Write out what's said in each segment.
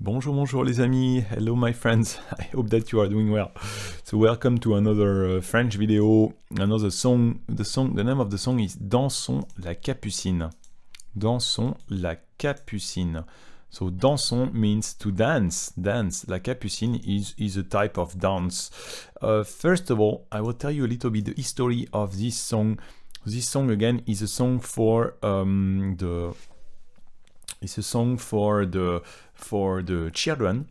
Bonjour, bonjour les amis. Hello my friends. I hope that you are doing well. So welcome to another uh, French video, another song. The song, the name of the song is Dansons la capucine. Dansons la capucine. So dansons means to dance. Dance. La capucine is, is a type of dance. Uh, first of all, I will tell you a little bit the history of this song. This song again is a song for um, the It's a song for the for the children.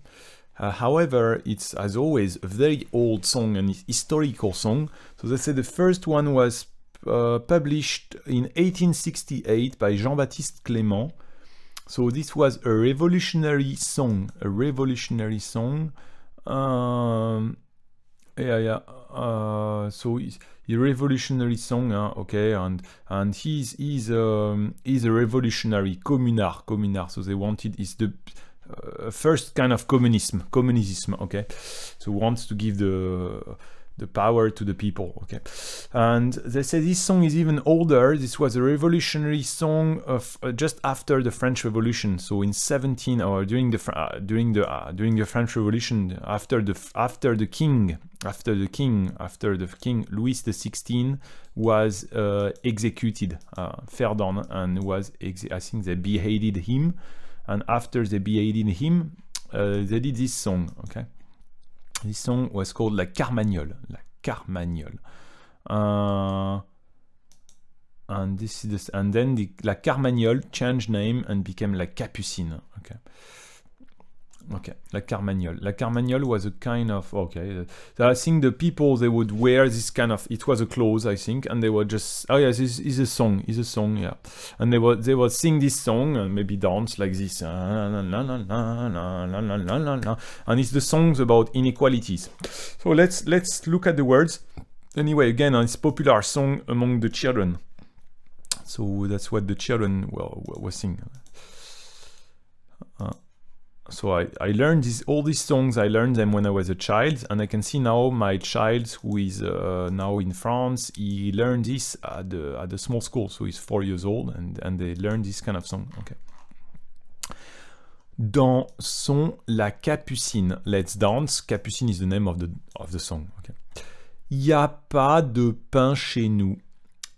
Uh, however, it's as always a very old song and historical song. So they say the first one was uh, published in 1868 by Jean-Baptiste Clément. So this was a revolutionary song, a revolutionary song. Um, yeah, yeah uh, so he's, a revolutionary song, huh? okay, and and he's he's um, he's a revolutionary communard, communard. So they wanted is the uh, first kind of communism, communism, okay. So wants to give the the power to the people. Okay, and they say this song is even older. This was a revolutionary song of uh, just after the French Revolution. So in 17 or during the uh, during the uh, during the French Revolution, after the after the king, after the king, after the king Louis the 16 was uh, executed, uh, Ferdinand, and was I think they beheaded him, and after they beheaded him, uh, they did this song. Okay. Ils sont au la Carmagnole. La Carmagnole. Un... And this is and then the... la Carmagnole changed name and became la Capucine. Okay. Okay, la Carmagnole. La Carmagnole was a kind of okay. I think the people they would wear this kind of it was a clothes I think, and they were just oh yes, yeah, is a song, is a song, yeah. And they were they were sing this song and maybe dance like this, and it's the songs about inequalities. So let's let's look at the words. Anyway, again, it's popular song among the children. So that's what the children well were singing. so I, I learned all these songs, I learned them when I was a child, and I can see now my child, who is uh, now in France, he learned this at the, at small school, so he's four years old, and, they learned this kind of song. Okay. Dans son La Capucine, Let's Dance, Capucine is the name of the, of the song. Okay. Y a pas de pain chez nous.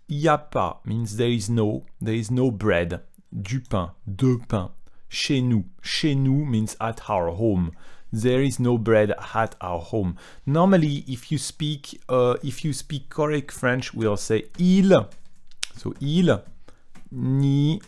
Y a pas means there is no, there is no bread. Du pain, de pain. chez nous. Chez nous means at our home. There is no bread at our home. Normally, if you speak uh, if you speak correct French, we'll say il. So il n'y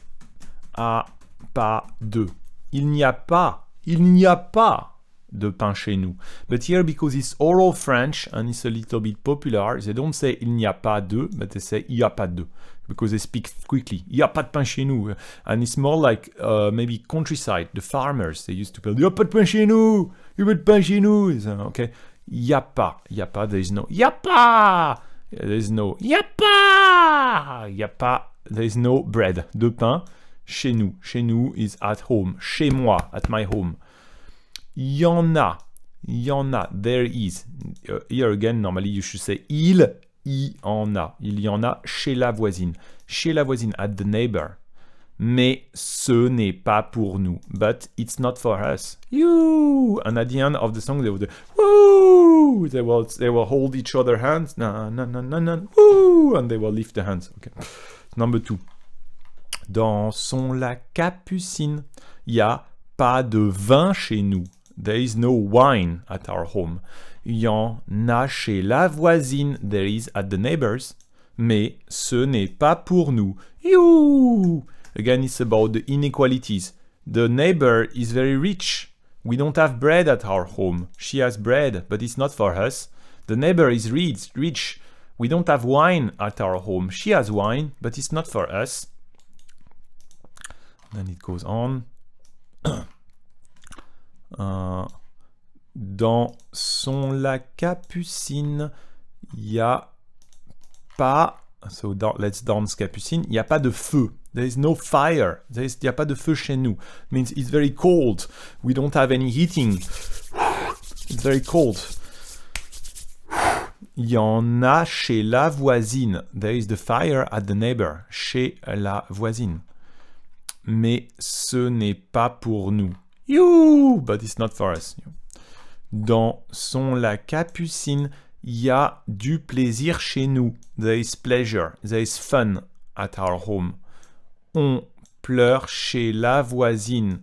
a pas de. Il n'y a pas. Il n'y a pas de pain chez nous. But here, because it's oral French and it's a little bit popular, they don't say il n'y a pas de, but they say il n'y a pas de. because they speak quickly. Il n'y a pas de pain chez nous. And it's more like uh, maybe countryside, the farmers, they used to say, il n'y a pas de pain chez nous, il n'y a pas de pain chez nous. Okay. Il n'y a pas, il n'y a pas, there is no, il n'y a pas, there is no, il n'y a pas, il n'y a pas, there is no bread, de pain chez nous. Chez nous is at home, chez moi, at my home. Il y en a, il y en a, there is. Uh, here again, normally you should say il il en a. Il y en a chez la voisine. Chez la voisine, at the neighbor. Mais ce n'est pas pour nous. But it's not for us. You! And at the end of the song, they would woo! They will, they will hold each other hands. No no no no no woo! And they will lift the hands. Okay. Number two. son la capucine. Il n'y a pas de vin chez nous. There is no wine at our home. y'en a chez la voisine, there is at the neighbors, mais ce n'est pas pour nous. You! Again, it's about the inequalities. The neighbor is very rich. We don't have bread at our home. She has bread, but it's not for us. The neighbor is rich. rich. We don't have wine at our home. She has wine, but it's not for us. Then it goes on. uh, Dans son la capucine, il n'y a pas... So, dans, let's dance capucine. Il n'y a pas de feu. There is no fire. There is, il n'y a pas de feu chez nous. means it's very cold. We don't have any heating. It's very cold. Il y en a chez la voisine. There is the fire at the neighbor. Chez la voisine. Mais ce n'est pas pour nous. You, but it's not for us. Dans son la capucine, il y a du plaisir chez nous. There is pleasure. There is fun at our home. On pleure chez la voisine.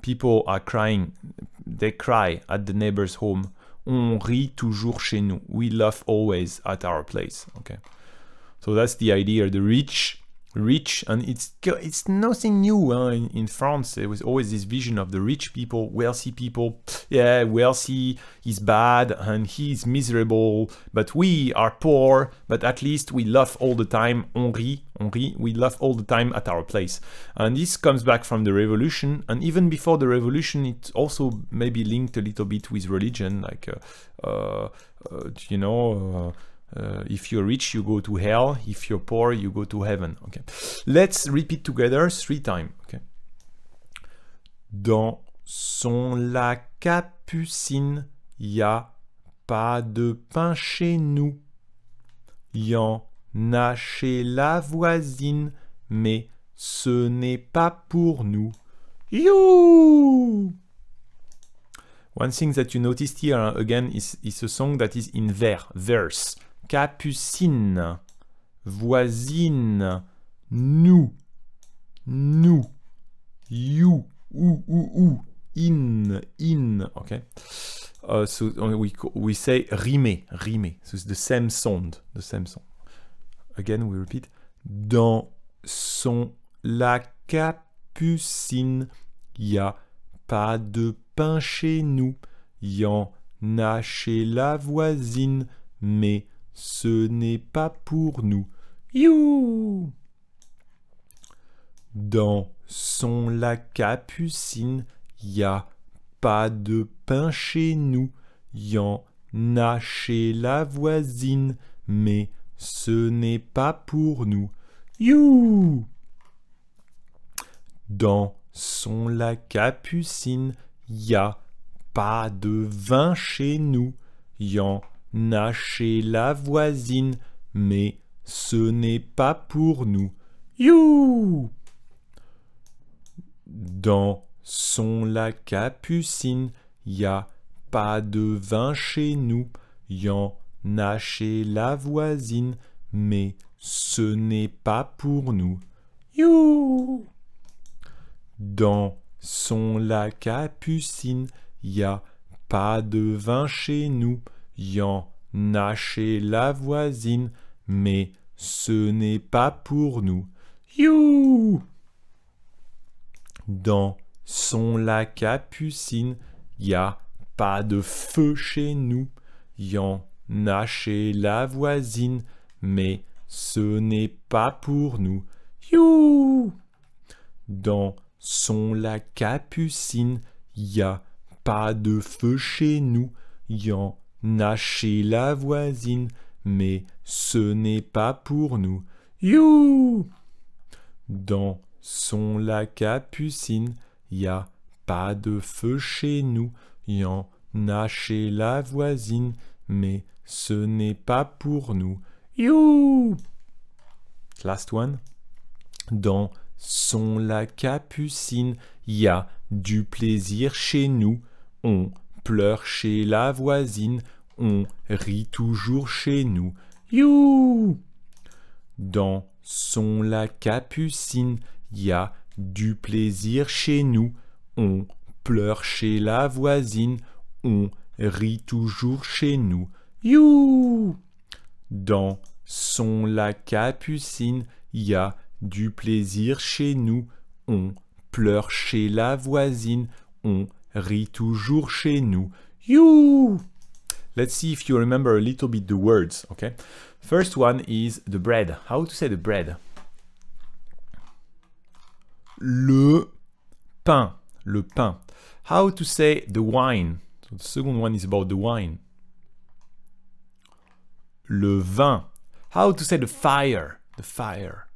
People are crying. They cry at the neighbor's home. On rit toujours chez nous. We laugh always at our place. Okay. So that's the idea. The rich rich and it's it's nothing new huh? in, in, France there was always this vision of the rich people wealthy people yeah wealthy is bad and he's miserable but we are poor but at least we laugh all the time Henri Henri we laugh all the time at our place and this comes back from the revolution and even before the revolution it also maybe linked a little bit with religion like uh, uh, uh you know uh, Uh, if you're rich, you go to hell. If you're poor, you go to heaven. Okay. Let's repeat together three times. Dans son la capucine, y a pas de pain chez nous. Y en a chez la voisine, mais ce n'est pas pour nous. You! One thing that you noticed here uh, again is, is a song that is in verse. Capucine, voisine, nous, nous, you, ou, ou, ou, in, in, ok euh, so we, we say rimer, rimer, so it's the same sound, the same sound. Again, we repeat, dans son, la capucine, y a pas de pain chez nous, y en a chez la voisine, mais ce n'est pas pour nous. You Dans son la capucine, y a pas de pain chez nous. Y en a chez la voisine, mais ce n'est pas pour nous. You Dans son la capucine, y a pas de vin chez nous. Y n'a la voisine, mais ce n'est pas pour nous. You Dans son la capucine, y a pas de vin chez nous, y en la voisine, mais ce n'est pas pour nous. You Dans son la capucine, n'y a pas de vin chez nous, y'en la voisine, mais ce n'est pas pour nous. You Dans son la capucine, y a pas de feu chez nous, y'en la voisine, mais ce n'est pas pour nous. You Dans son la capucine, y a pas de feu chez nous, Nacher la voisine, mais ce n'est pas pour nous. You Dans son la capucine, y a pas de feu chez nous, y en la voisine, mais ce n'est pas pour nous. You Last one. Dans son la capucine, y a du plaisir chez nous, on pleure chez la voisine, on rit toujours chez nous. You Dans son la capucine, y a du plaisir chez nous. On pleure chez la voisine, on rit toujours chez nous. You Dans son la capucine, y a du plaisir chez nous. On pleure chez la voisine, on rit toujours chez nous. You Let's see if you remember a little bit the words, okay? First one is the bread. How to say the bread? Le pain, le pain. How to say the wine? So the second one is about the wine. Le vin. How to say the fire? The fire.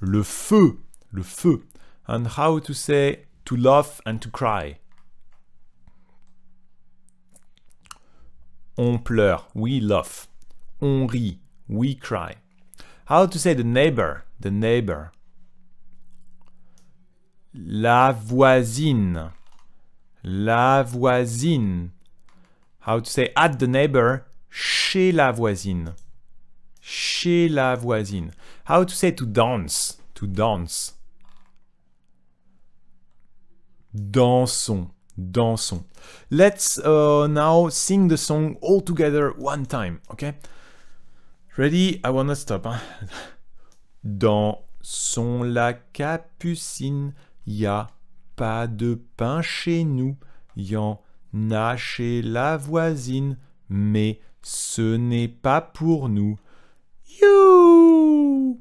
Le feu, le feu. And how to say to laugh and to cry? On pleure. We love. On rit. We cry. How to say the neighbor? The neighbor. La voisine. La voisine. How to say at the neighbor? Chez la voisine. Chez la voisine. How to say to dance? To dance. Dansons dansons. Let's uh, now sing the song all together one time, okay? Ready? I wanna stop. Hein. Dans Dansons la capucine, y a pas de pain chez nous, y en a chez la voisine, mais ce n'est pas pour nous. You!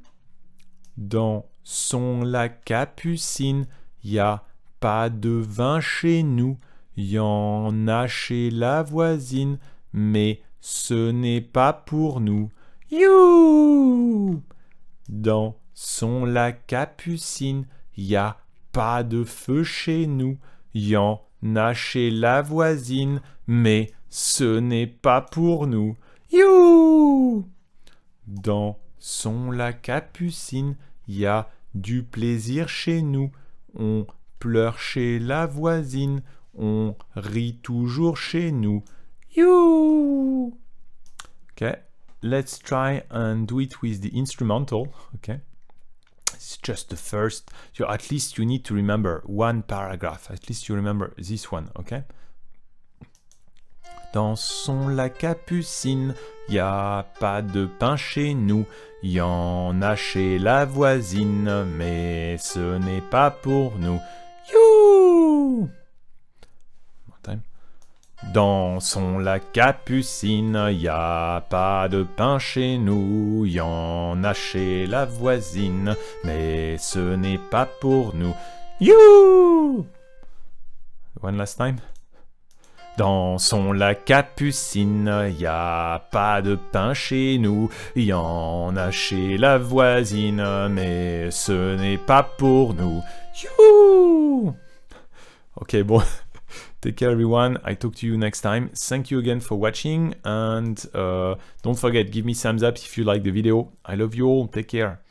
Dansons la capucine, y a pas de vin chez nous, y en a chez la voisine, mais ce n'est pas pour nous. You son la capucine, y a pas de feu chez nous, y en a chez la voisine, mais ce n'est pas pour nous. You son la capucine, y a du plaisir chez nous, on chez la voisine, on rit toujours chez nous. You. Okay, let's try and do it with the instrumental. Okay, it's just the first. So at least you need to remember one paragraph. At least you remember this one. Okay. son la capucine, y a pas de pain chez nous, y en a chez la voisine, mais ce n'est pas pour nous. Dans son la capucine, y a pas de pain chez nous, y en a chez la voisine, mais ce n'est pas pour nous. You! One last time. Dans son la capucine, y a pas de pain chez nous, y en a chez la voisine, mais ce n'est pas pour nous. You! Ok, bon. Take care, everyone. I talk to you next time. Thank you again for watching. And uh, don't forget, give me thumbs up if you like the video. I love you all. Take care.